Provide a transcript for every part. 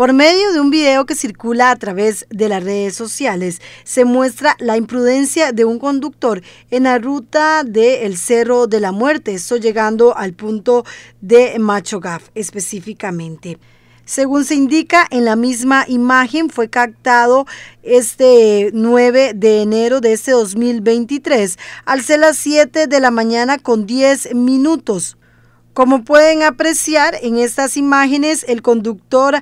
Por medio de un video que circula a través de las redes sociales, se muestra la imprudencia de un conductor en la ruta del el Cerro de la Muerte, esto llegando al punto de Macho Gaf, específicamente. Según se indica en la misma imagen, fue captado este 9 de enero de este 2023 al ser las 7 de la mañana con 10 minutos. Como pueden apreciar en estas imágenes, el conductor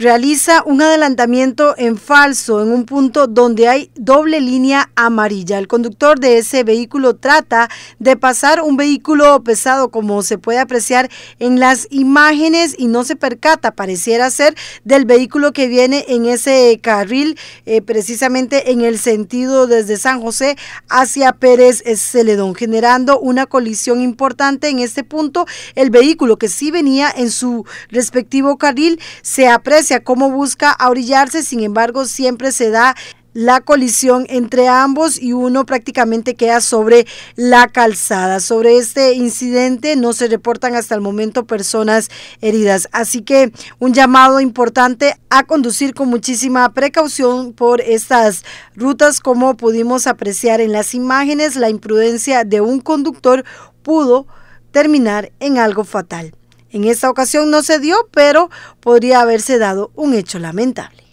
realiza un adelantamiento en falso en un punto donde hay doble línea amarilla. El conductor de ese vehículo trata de pasar un vehículo pesado como se puede apreciar en las imágenes y no se percata, pareciera ser, del vehículo que viene en ese carril, eh, precisamente en el sentido desde San José hacia Pérez Celedón, generando una colisión importante en este punto. El vehículo que sí venía en su respectivo carril se aprecia cómo busca orillarse, sin embargo siempre se da la colisión entre ambos y uno prácticamente queda sobre la calzada. Sobre este incidente no se reportan hasta el momento personas heridas. Así que un llamado importante a conducir con muchísima precaución por estas rutas como pudimos apreciar en las imágenes. La imprudencia de un conductor pudo terminar en algo fatal. En esta ocasión no se dio, pero podría haberse dado un hecho lamentable.